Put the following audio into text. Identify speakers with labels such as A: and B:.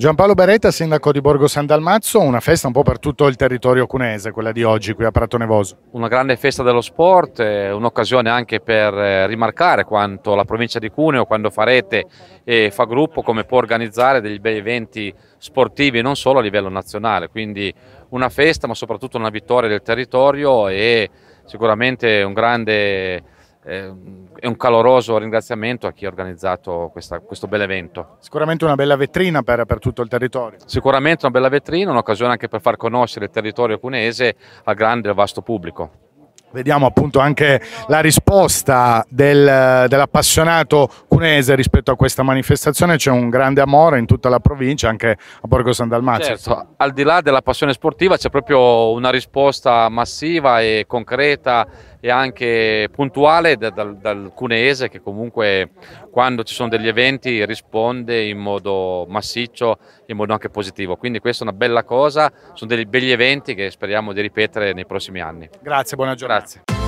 A: Giampaolo Beretta, sindaco di Borgo San Dalmazzo, una festa un po' per tutto il territorio cunese, quella di oggi qui a Prato Nevoso.
B: Una grande festa dello sport, eh, un'occasione anche per eh, rimarcare quanto la provincia di Cuneo, quando farete e fa gruppo, come può organizzare degli bei eventi sportivi non solo a livello nazionale, quindi una festa ma soprattutto una vittoria del territorio e sicuramente un grande Ehm, è un caloroso ringraziamento a chi ha organizzato questa, questo bel evento.
A: Sicuramente una bella vetrina per, per, tutto il territorio.
B: Sicuramente una bella vetrina, un'occasione anche per far conoscere il territorio cunese al grande e vasto pubblico.
A: Vediamo appunto anche la risposta del, dell'appassionato cunese rispetto a questa manifestazione, c'è un grande amore in tutta la provincia, anche a Borgo San Dalmazio. Certo,
B: al di là della passione sportiva c'è proprio una risposta massiva e concreta e anche puntuale da, da, dal cuneese che comunque quando ci sono degli eventi risponde in modo massiccio, in modo anche positivo. Quindi questa è una bella cosa, sono degli belli eventi che speriamo di ripetere nei prossimi anni.
C: Grazie, buona giornata. Grazie.